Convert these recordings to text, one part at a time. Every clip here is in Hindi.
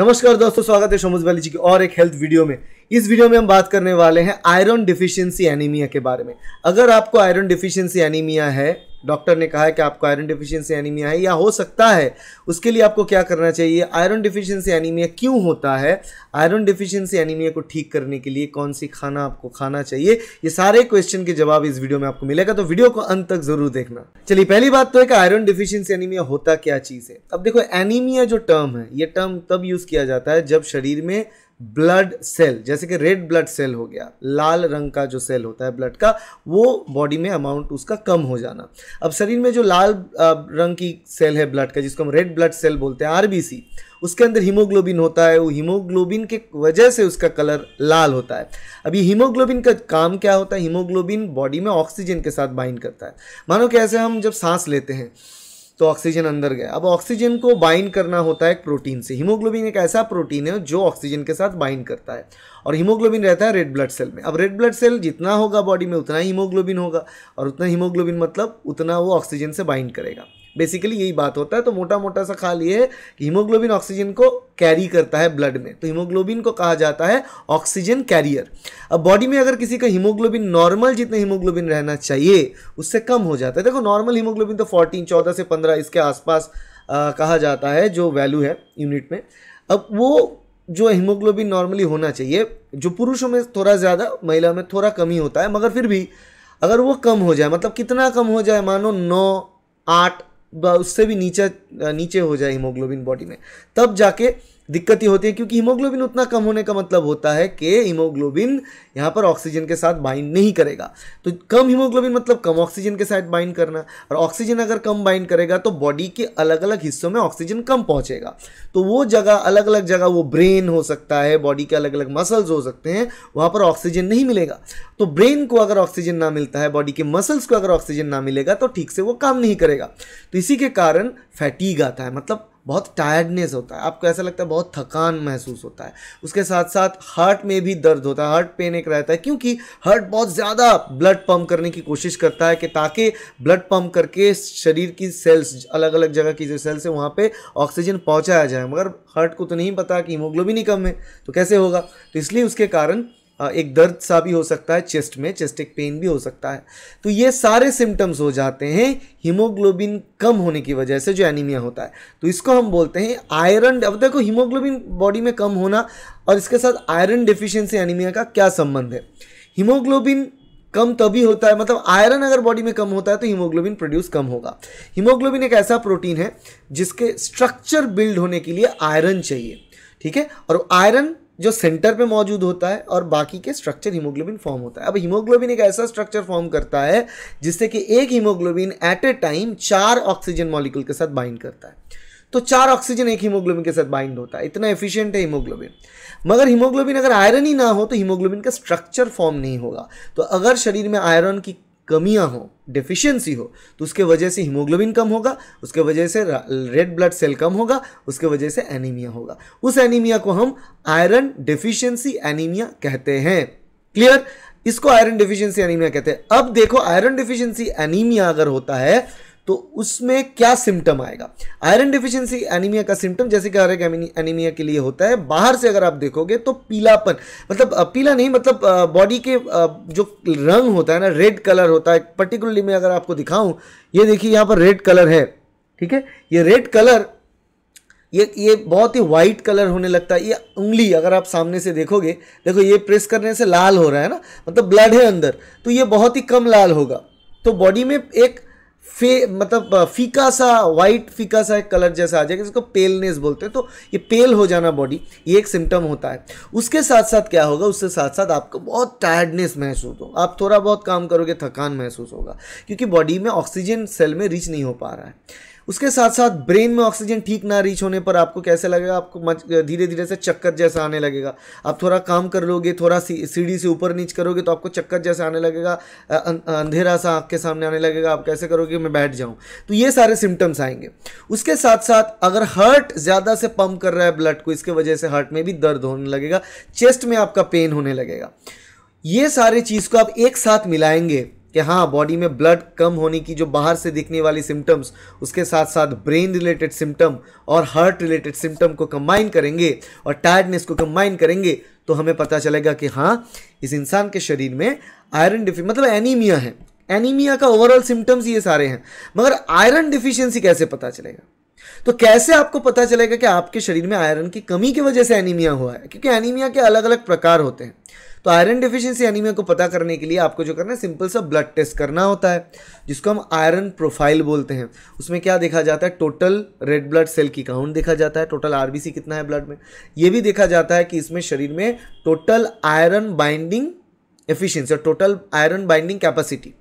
नमस्कार दोस्तों स्वागत है समझ वाली जी की और एक हेल्थ वीडियो में इस वीडियो में हम बात करने वाले हैं आयरन डिफिशियंसी एनीमिया के बारे में अगर आपको आयरन डिफिशियंसी एनीमिया है डॉक्टर ने कहा है कि आपको आयरन डिफिशियंसी एनीमिया है या हो सकता है उसके लिए आपको क्या करना चाहिए आयरन डिफिशियंसी एनीमिया क्यों होता है आयरन डिफिशियंसी एनीमिया को ठीक करने के लिए कौन सी खाना आपको खाना चाहिए ये सारे क्वेश्चन के जवाब इस वीडियो में आपको मिलेगा तो वीडियो को अंत तक जरूर देखना चलिए पहली बात तो है कि आयरन डिफिशियंसी एनीमिया होता क्या चीज़ है अब देखो एनीमिया जो टर्म है ये टर्म तब यूज़ किया जाता है जब शरीर में ब्लड सेल जैसे कि रेड ब्लड सेल हो गया लाल रंग का जो सेल होता है ब्लड का वो बॉडी में अमाउंट उसका कम हो जाना अब शरीर में जो लाल रंग की सेल है ब्लड का जिसको हम रेड ब्लड सेल बोलते हैं आरबीसी उसके अंदर हीमोग्लोबिन होता है वो हीमोग्लोबिन के वजह से उसका कलर लाल होता है अभी हीमोग्लोबिन का काम क्या होता है हीमोग्लोबिन बॉडी में ऑक्सीजन के साथ बाइंड करता है मानो कि ऐसे हम जब सांस लेते हैं तो ऑक्सीजन अंदर गया अब ऑक्सीजन को बाइंड करना होता है एक प्रोटीन से हीमोग्लोबिन एक ऐसा प्रोटीन है जो ऑक्सीजन के साथ बाइंड करता है और हीमोग्लोबिन रहता है रेड ब्लड सेल में अब रेड ब्लड सेल जितना होगा बॉडी में उतना ही हीमोग्लोबिन होगा और उतना हीमोग्लोबिन मतलब उतना वो ऑक्सीजन से बाइंड करेगा बेसिकली यही बात होता है तो मोटा मोटा सा खाल ये है कि हीमोग्लोबिन ऑक्सीजन को कैरी करता है ब्लड में तो हीमोग्लोबिन को कहा जाता है ऑक्सीजन कैरियर अब बॉडी में अगर किसी का हीमोग्लोबिन नॉर्मल जितने हीमोग्लोबिन रहना चाहिए उससे कम हो जाता है देखो नॉर्मल हीमोग्लोबिन तो फोर्टीन चौदह से पंद्रह इसके आसपास कहा जाता है जो वैल्यू है यूनिट में अब वो जो हीमोग्लोबिन नॉर्मली होना चाहिए जो पुरुषों में थोड़ा ज़्यादा महिला में थोड़ा कम ही होता है मगर फिर भी अगर वो कम हो जाए मतलब कितना कम हो जाए मानो नौ आठ उससे भी नीचे नीचे हो जाए हीमोग्लोबिन बॉडी में तब जाके दिक्कत ही होती है क्योंकि हीमोग्लोबिन उतना कम होने का मतलब होता है कि हीमोग्लोबिन यहाँ पर ऑक्सीजन के साथ बाइंड नहीं करेगा तो कम हीमोग्लोबिन मतलब कम ऑक्सीजन के साथ बाइंड करना और ऑक्सीजन अगर कम बाइंड करेगा तो बॉडी के अलग अलग हिस्सों में ऑक्सीजन कम पहुँचेगा तो वो जगह अलग अलग जगह वो ब्रेन हो सकता है बॉडी के अलग अलग मसल्स हो सकते हैं वहाँ पर ऑक्सीजन नहीं मिलेगा तो ब्रेन को अगर ऑक्सीजन ना मिलता है बॉडी के मसल्स को अगर ऑक्सीजन ना मिलेगा तो ठीक से वो काम नहीं करेगा तो इसी के कारण फैटीग आता है मतलब बहुत टायर्डनेस होता है आपको ऐसा लगता है बहुत थकान महसूस होता है उसके साथ साथ हार्ट में भी दर्द होता है हार्ट पेन एक रहता है क्योंकि हार्ट बहुत ज़्यादा ब्लड पम्प करने की कोशिश करता है कि ताकि ब्लड पम्प करके शरीर की सेल्स अलग अलग जगह की जो सेल्स है वहाँ पर ऑक्सीजन पहुँचाया जाए मगर हार्ट को तो नहीं पता कि हीमोग्लोबिन ही कम है तो कैसे होगा तो इसलिए उसके कारण एक दर्द सा भी हो सकता है चेस्ट में चेस्टिक पेन भी हो सकता है तो ये सारे सिम्टम्स हो जाते हैं हीमोग्लोबिन कम होने की वजह से जो एनीमिया होता है तो इसको हम बोलते हैं आयरन अब देखो हीमोग्लोबिन बॉडी में कम होना और इसके साथ आयरन डिफिशियंसी एनीमिया का क्या संबंध है हीमोग्लोबिन कम तभी होता है मतलब आयरन अगर बॉडी में कम होता है तो हीमोग्लोबिन प्रोड्यूस कम होगा हीमोग्लोबिन एक ऐसा प्रोटीन है जिसके स्ट्रक्चर बिल्ड होने के लिए आयरन चाहिए ठीक है और आयरन जो सेंटर पे मौजूद होता है और बाकी के स्ट्रक्चर हीमोग्लोबिन फॉर्म होता है अब हीमोग्लोबिन एक ऐसा स्ट्रक्चर फॉर्म करता है जिससे कि एक हीमोग्लोबिन एट ए टाइम चार ऑक्सीजन मॉलिक्यूल के साथ बाइंड करता है तो चार ऑक्सीजन एक हीमोग्लोबिन के साथ बाइंड होता है इतना एफिशिएंट है हीमोग्लोबिन मगर हीमोग्लोबिन अगर आयरन ही ना हो तो हीमोग्लोबिन का स्ट्रक्चर फॉर्म नहीं होगा तो अगर शरीर में आयरन की कमियां हो डिफिशियंसी हो तो उसके वजह से हीमोग्लोबिन कम होगा उसके वजह से रेड ब्लड सेल कम होगा उसके वजह से एनीमिया होगा उस एनीमिया को हम आयरन डिफिशियंसी एनीमिया कहते हैं क्लियर इसको आयरन डिफिशियंसी एनीमिया कहते हैं अब देखो आयरन डिफिशियंसी एनीमिया अगर होता है तो उसमें क्या सिम्टम आएगा आयरन डिफिशियंसी एनीमिया का सिम्टम जैसे कि हर एक एनीमिया के लिए होता है बाहर से अगर आप देखोगे तो पीलापन मतलब पीला नहीं मतलब बॉडी के जो रंग होता है ना रेड कलर होता है पर्टिकुलरली मैं अगर आपको दिखाऊं ये देखिए यहाँ पर रेड कलर है ठीक है ये रेड कलर ये ये बहुत ही वाइट कलर होने लगता है ये उंगली अगर आप सामने से देखोगे देखो ये प्रेस करने से लाल हो रहा है ना मतलब ब्लड है अंदर तो ये बहुत ही कम लाल होगा तो बॉडी में एक फे मतलब फीका सा वाइट फीका सा एक कलर जैसा आ जाएगा जिसको पेलनेस बोलते हैं तो ये पेल हो जाना बॉडी ये एक सिम्टम होता है उसके साथ साथ क्या होगा उसके साथ साथ आपको बहुत टायर्डनेस महसूस हो आप थोड़ा बहुत काम करोगे थकान महसूस होगा क्योंकि बॉडी में ऑक्सीजन सेल में रीच नहीं हो पा रहा है उसके साथ साथ ब्रेन में ऑक्सीजन ठीक ना रीच होने पर आपको कैसे लगेगा आपको धीरे धीरे से चक्कर जैसा आने लगेगा आप थोड़ा काम कर लोगे थोड़ा सीढ़ी से ऊपर नीच करोगे तो आपको चक्कर जैसा आने लगेगा अं, अंधेरा सा आँख के सामने आने लगेगा आप कैसे करोगे मैं बैठ जाऊँ तो ये सारे सिम्टम्स आएंगे उसके साथ साथ अगर हर्ट ज़्यादा से पम्प कर रहा है ब्लड को इसके वजह से हर्ट में भी दर्द होने लगेगा चेस्ट में आपका पेन होने लगेगा ये सारे चीज़ को आप एक साथ मिलाएंगे कि हाँ बॉडी में ब्लड कम होने की जो बाहर से दिखने वाली सिम्टम्स उसके साथ साथ ब्रेन रिलेटेड सिम्टम और हार्ट रिलेटेड सिम्टम को कंबाइन करेंगे और टायर्डनेस को कंबाइन करेंगे तो हमें पता चलेगा कि हाँ इस इंसान के शरीर में आयरन डिफि मतलब एनीमिया है एनीमिया का ओवरऑल सिम्टम्स ये सारे हैं मगर आयरन डिफिशियंसी कैसे पता चलेगा तो कैसे आपको पता चलेगा कि आपके शरीर में आयरन की कमी की वजह से एनीमिया हुआ है क्योंकि एनीमिया के अलग अलग प्रकार होते हैं तो आयरन डिफिशियंसी एनीमिया को पता करने के लिए आपको जो करना है सिंपल सा ब्लड टेस्ट करना होता है जिसको हम आयरन प्रोफाइल बोलते हैं उसमें क्या देखा जाता है टोटल रेड ब्लड सेल की काउंट देखा जाता है टोटल आरबीसी कितना है ब्लड में ये भी देखा जाता है कि इसमें शरीर में टोटल आयरन बाइंडिंग एफिशियंसी और टोटल आयरन बाइंडिंग कैपेसिटी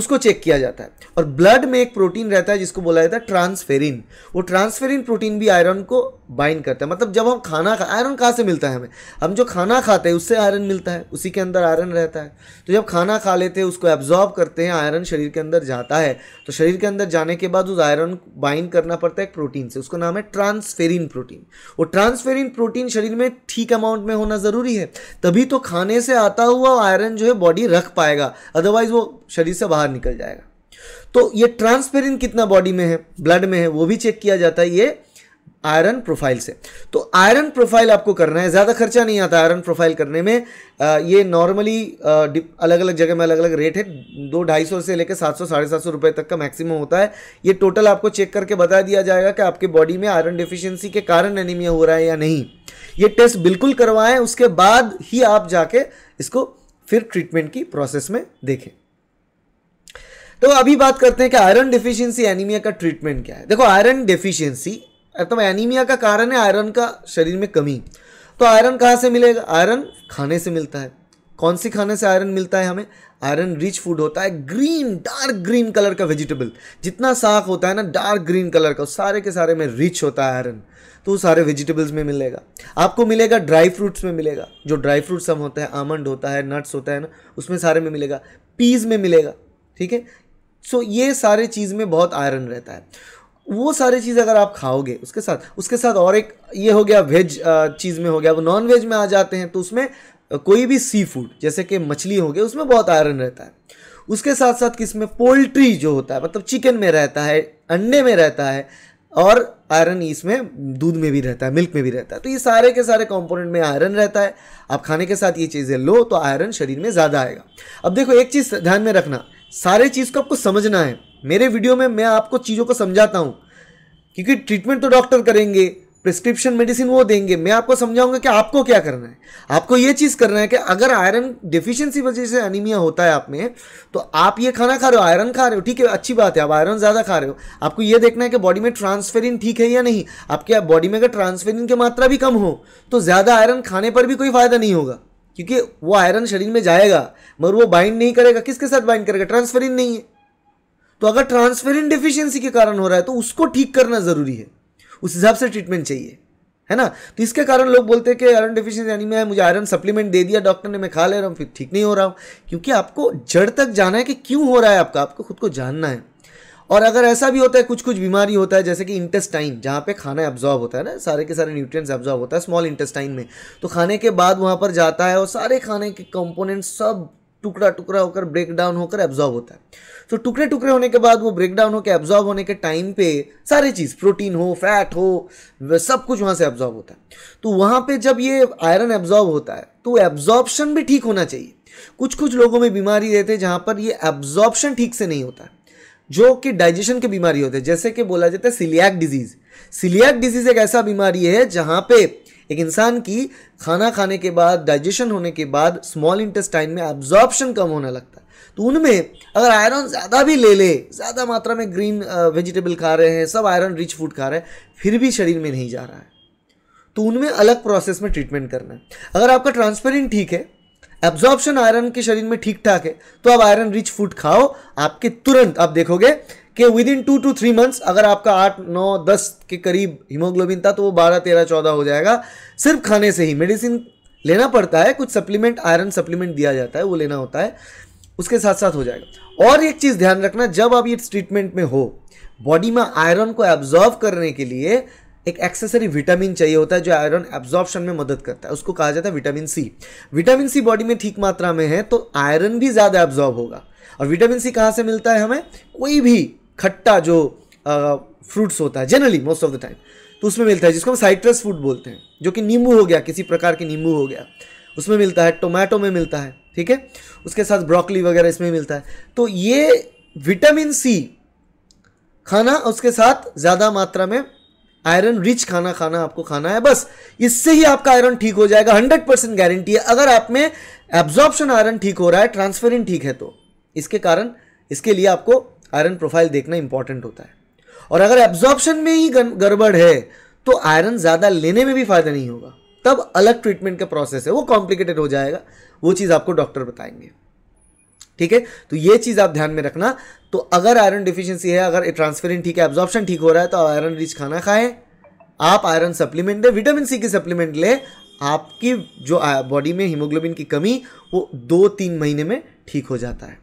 उसको चेक किया जाता है और ब्लड में एक प्रोटीन रहता है जिसको बोला जाता है ट्रांसफेरिन वो ट्रांसफेरिन प्रोटीन भी आयरन को बाइंड करता है मतलब जब हम खाना खा आयरन कहाँ से मिलता है हमें हम जो खाना खाते हैं उससे आयरन मिलता है उसी के अंदर आयरन रहता है तो जब खाना खा लेते हैं उसको एब्जॉर्ब करते हैं आयरन शरीर के अंदर जाता है तो शरीर के अंदर जाने के बाद उस आयरन बाइंड करना पड़ता है एक प्रोटीन से उसका नाम है ट्रांसफेरिन प्रोटीन वो ट्रांसफेरिन प्रोटीन शरीर में ठीक अमाउंट में होना ज़रूरी है तभी तो खाने से आता हुआ आयरन जो है बॉडी रख पाएगा अदरवाइज वो शरीर से बाहर निकल जाएगा तो ये ट्रांसपेरेंट कितना बॉडी में है ब्लड में है वो भी चेक किया जाता है ये आयरन प्रोफाइल से तो आयरन प्रोफाइल आपको करना है ज़्यादा खर्चा नहीं आता आयरन प्रोफाइल करने में आ, ये नॉर्मली अलग अलग जगह में अलग अलग रेट है दो ढाई सौ से लेकर सात सौ साढ़े सात सौ रुपये तक का मैक्सिमम होता है ये टोटल आपको चेक करके बता दिया जाएगा कि आपके बॉडी में आयरन डिफिशियंसी के कारण एनीमिया हो रहा है या नहीं ये टेस्ट बिल्कुल करवाएं उसके बाद ही आप जाके इसको फिर ट्रीटमेंट की प्रोसेस में देखें तो अभी बात करते हैं कि आयरन डिफिशियंसी एनीमिया का ट्रीटमेंट क्या है देखो आयरन डिफिशियंसी तो एनीमिया का कारण है आयरन का शरीर में कमी तो आयरन कहाँ से मिलेगा आयरन खाने से मिलता है कौन सी खाने से आयरन मिलता है हमें आयरन रिच फूड होता है ग्रीन डार्क ग्रीन कलर का वेजिटेबल जितना साख होता है ना डार्क ग्रीन कलर का सारे के सारे में रिच होता है आयरन तो वो सारे वेजिटेबल्स में मिलेगा आपको मिलेगा ड्राई फ्रूट्स में मिलेगा जो ड्राई फ्रूट्स हम होते हैं आमंड होता है नट्स होता है ना उसमें सारे में मिलेगा पीज़ में मिलेगा ठीक है सो ये सारे चीज़ में बहुत आयरन रहता है वो सारे चीज़ अगर आप खाओगे उसके साथ उसके साथ और एक ये हो गया वेज चीज़ में हो गया वो नॉन वेज में आ जाते हैं तो उसमें कोई भी सी फूड जैसे कि मछली हो गई उसमें बहुत आयरन रहता है उसके साथ साथ किस में पोल्ट्री जो होता है मतलब चिकन में रहता है अंडे में रहता है और आयरन इसमें दूध में भी रहता है मिल्क में भी रहता है तो ये सारे के सारे कंपोनेंट में आयरन रहता है आप खाने के साथ ये चीज़ें लो तो आयरन शरीर में ज़्यादा आएगा अब देखो एक चीज़ ध्यान में रखना सारे चीज़ को आपको समझना है मेरे वीडियो में मैं आपको चीज़ों को समझाता हूँ क्योंकि ट्रीटमेंट तो डॉक्टर करेंगे प्रिस्क्रिप्शन मेडिसिन वो देंगे मैं आपको समझाऊंगा कि आपको क्या करना है आपको ये चीज़ करना है कि अगर आयरन डिफिशियंसी वजह से अनिमिया होता है आप में तो आप ये खाना खा रहे हो आयरन खा रहे हो ठीक है अच्छी बात है आप आयरन ज़्यादा खा रहे हो आपको ये देखना है कि बॉडी में ट्रांसफेरिन ठीक है या नहीं आपके बॉडी में अगर ट्रांसफेरिन की मात्रा भी कम हो तो ज़्यादा आयरन खाने पर भी कोई फ़ायदा नहीं होगा क्योंकि वो आयरन शरीर में जाएगा मगर वो बाइंड नहीं करेगा किसके साथ बाइंड करेगा ट्रांसफेरिन नहीं है तो अगर ट्रांसफेरिन डिफिशियंसी के कारण हो रहा है तो उसको ठीक करना ज़रूरी है उस हिसाब से ट्रीटमेंट चाहिए है ना तो इसके कारण लोग बोलते हैं कि आयरन डिफिशियंसी यानी मैं मुझे आयरन सप्लीमेंट दे दिया डॉक्टर ने मैं खा ले रहा हूँ फिर ठीक नहीं हो रहा हूँ क्योंकि आपको जड़ तक जाना है कि क्यों हो रहा है आपका आपको खुद को जानना है और अगर ऐसा भी होता है कुछ कुछ बीमारी होता है जैसे कि इंटेस्टाइन जहाँ पे खाना एब्जॉर्ब होता है ना सारे के सारे न्यूट्रिएंट्स एब्जॉर्ब होता है स्मॉल इंटेस्टाइन में तो खाने के बाद वहाँ पर जाता है और सारे खाने के कंपोनेंट्स सब टुकड़ा टुकड़ा होकर ब्रेक डाउन होकर एब्जॉर्ब होता है तो टुकड़े टुकड़े होने के बाद वो ब्रेक डाउन होकर एब्जॉर्ब होने के टाइम पे सारी चीज़ प्रोटीन हो फैट हो सब कुछ वहाँ से एब्जॉर्ब होता है तो वहाँ पर जब ये आयरन एब्जॉर्ब होता है तो एब्जॉर्बशन भी ठीक होना चाहिए कुछ कुछ लोगों में बीमारी रहते हैं जहाँ पर ये एब्जॉर्बशन ठीक से नहीं होता है जो कि डाइजेशन की बीमारी होते हैं जैसे कि बोला जाता है सिलियाक डिजीज़ सिलियाक डिजीज़ एक ऐसा बीमारी है जहां पे एक इंसान की खाना खाने के बाद डाइजेशन होने के बाद स्मॉल इंटेस्टाइन में एब्जॉर्प्शन कम होने लगता है तो उनमें अगर आयरन ज़्यादा भी ले ले ज़्यादा मात्रा में ग्रीन वेजिटेबल खा रहे हैं सब आयरन रिच फूड खा रहे हैं फिर भी शरीर में नहीं जा रहा है तो उनमें अलग प्रोसेस में ट्रीटमेंट करना है अगर आपका ट्रांसपेरेंट ठीक है एब्जॉर्प्शन आयरन के शरीर में ठीक ठाक है तो आप आयरन रिच फूड खाओ आपके तुरंत आप देखोगे कि within two to three months अगर आपका आठ नौ दस के करीब हीमोग्लोबिन था तो वो बारह तेरह चौदह हो जाएगा सिर्फ खाने से ही मेडिसिन लेना पड़ता है कुछ सप्लीमेंट आयरन सप्लीमेंट दिया जाता है वो लेना होता है उसके साथ साथ हो जाएगा और एक चीज़ ध्यान रखना जब आप ये ट्रीटमेंट में हो बॉडी में आयरन को एब्जॉर्व करने के लिए एक एक्सेसरी विटामिन चाहिए होता है जो आयरन एब्जॉर्प्शन में मदद करता है उसको कहा जाता है vitamin C vitamin C body में ठीक मात्रा में है तो आयरन भी ज़्यादा एब्जॉर्ब होगा और विटामिन सी कहाँ से मिलता है हमें कोई भी खट्टा जो फ्रूट्स होता है generally most of the time तो उसमें मिलता है जिसको हम साइट्रस फूड बोलते हैं जो कि नींबू हो गया किसी प्रकार के नींबू हो गया उसमें मिलता है टोमेटो में मिलता है ठीक है उसके साथ ब्रोकली वगैरह इसमें मिलता है तो ये विटामिन सी खाना उसके साथ ज़्यादा मात्रा में आयरन रिच खाना खाना आपको खाना है बस इससे ही आपका आयरन ठीक हो जाएगा हंड्रेड परसेंट गारंटी है अगर आप में एब्जॉर्प्शन आयरन ठीक हो रहा है ट्रांसफरिन ठीक है तो इसके कारण इसके लिए आपको आयरन प्रोफाइल देखना इंपॉर्टेंट होता है और अगर एब्जॉर्प्शन में ही गड़बड़ है तो आयरन ज़्यादा लेने में भी फ़ायदा नहीं होगा तब अलग ट्रीटमेंट का प्रोसेस है वो कॉम्प्लिकेटेड हो जाएगा वो चीज़ आपको डॉक्टर बताएंगे ठीक है तो ये चीज़ आप ध्यान में रखना तो अगर आयरन डिफिशियंसी है अगर ट्रांसफेरिन ठीक है एब्जॉर्प्शन ठीक हो रहा है तो आयरन रिच खाना खाएं आप आयरन सप्लीमेंट लें विटामिन सी की सप्लीमेंट लें आपकी जो बॉडी में हीमोग्लोबिन की कमी वो दो तीन महीने में ठीक हो जाता है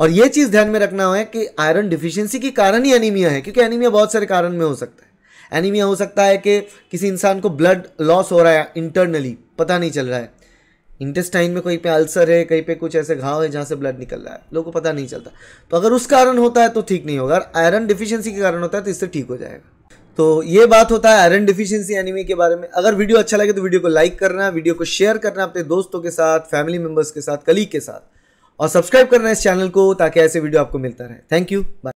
और ये चीज़ ध्यान में रखना है कि आयरन डिफिशियंसी के कारण ही एनीमिया है क्योंकि एनीमिया बहुत सारे कारण में हो सकता है एनीमिया हो सकता है कि किसी इंसान को ब्लड लॉस हो रहा है इंटरनली पता नहीं चल रहा है इंटेस्टाइन में कहीं पे अल्सर है कहीं पे कुछ ऐसे घाव है जहाँ से ब्लड निकल रहा है लोगों को पता नहीं चलता तो अगर उस कारण होता है तो ठीक नहीं होगा अगर आयरन डिफिशियंसी के कारण होता है तो इससे ठीक हो जाएगा तो ये बात होता है आयरन डिफिशियंसी एनिमी के बारे में अगर वीडियो अच्छा लगे तो वीडियो को लाइक करना वीडियो को शेयर करना अपने दोस्तों के साथ फैमिली मेम्बर्स के साथ कलीग के साथ और सब्सक्राइब करना इस चैनल को ताकि ऐसे वीडियो आपको मिलता रहे थैंक यू बाय